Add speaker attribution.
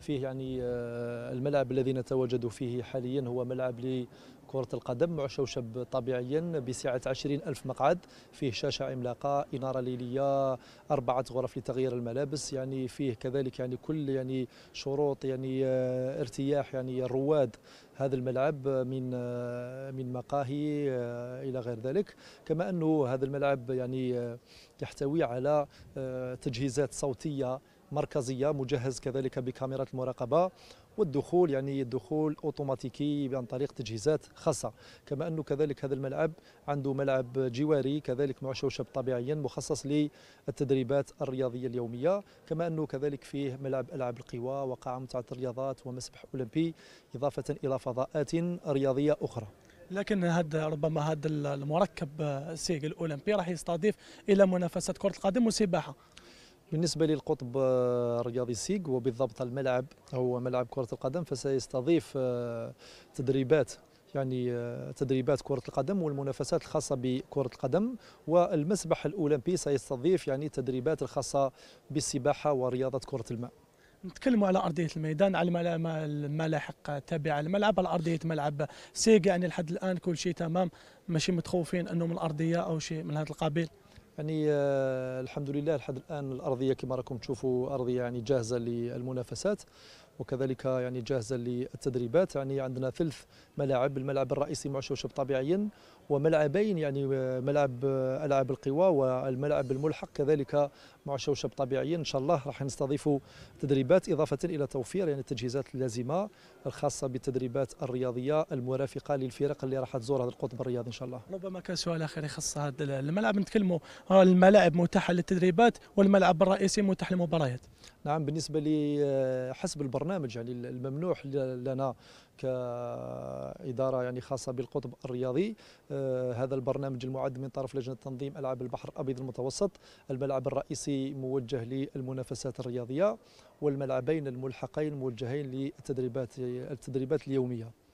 Speaker 1: فيه يعني آه، الملعب الذي نتواجد فيه حاليا هو ملعب لكرة القدم معشوشب طبيعيا بسعة عشرين ألف مقعد فيه شاشة عملاقة إنارة ليلية أربعة غرف لتغيير الملابس يعني فيه كذلك يعني كل يعني شروط يعني آه، ارتياح يعني الرواد هذا الملعب من آه، من مقاهي الى غير ذلك كما انه هذا الملعب يعني يحتوي على تجهيزات صوتيه مركزيه مجهز كذلك بكاميرات المراقبه والدخول يعني الدخول اوتوماتيكي عن طريق تجهيزات خاصه كما انه كذلك هذا الملعب عنده ملعب جواري كذلك معشوشب طبيعيا مخصص للتدريبات الرياضيه اليوميه كما انه كذلك فيه ملعب العاب القوى وقاعه متعه الرياضات ومسبح اولمبي اضافه الى فضاءات رياضيه اخرى
Speaker 2: لكن هذا ربما هذا المركب سيق الاولمبي راح يستضيف الى منافسه كره القدم والسباحه
Speaker 1: بالنسبة للقطب الرياضي آه، سيج وبالضبط الملعب هو ملعب كرة القدم فسيستضيف آه، تدريبات يعني آه، تدريبات كرة القدم والمنافسات الخاصة بكرة القدم والمسبح الأولمبي سيستضيف يعني التدريبات الخاصة بالسباحة ورياضة كرة الماء
Speaker 2: نتكلموا على ارضيه الميدان على الملاحق تابعه للملعب على ارضيه ملعب سيغ يعني لحد الان كل شيء تمام ماشي متخوفين انه من الارضيه او شيء من هذا القبيل يعني
Speaker 1: آه، الحمد لله لحد الان الارضيه كما راكم تشوفوا ارضيه يعني جاهزه للمنافسات وكذلك يعني جاهزه للتدريبات يعني عندنا ثلث ملاعب الملعب الرئيسي مع شوشب طبيعيا وملعبين يعني آه، ملعب آه، العاب القوى والملعب الملحق كذلك مع شوشب طبيعيا ان شاء الله راح نستضيف تدريبات اضافه الى توفير يعني التجهيزات اللازمه الخاصه بالتدريبات الرياضيه المرافقه للفرق اللي راح تزور هذا القطب الرياضي ان شاء الله
Speaker 2: ربما كان سؤال اخر يخص هذا الملعب نتكلموا الملاعب متاحه للتدريبات والملعب الرئيسي متاح للمباريات نعم بالنسبة لحسب
Speaker 1: آه، البرنامج يعني الممنوح لنا كإدارة يعني خاصة بالقطب الرياضي آه، هذا البرنامج المعد من طرف لجنة تنظيم ألعاب البحر الأبيض المتوسط الملعب الرئيسي موجه للمنافسات الرياضية والملعبين الملحقين موجهين للتدريبات التدريبات اليومية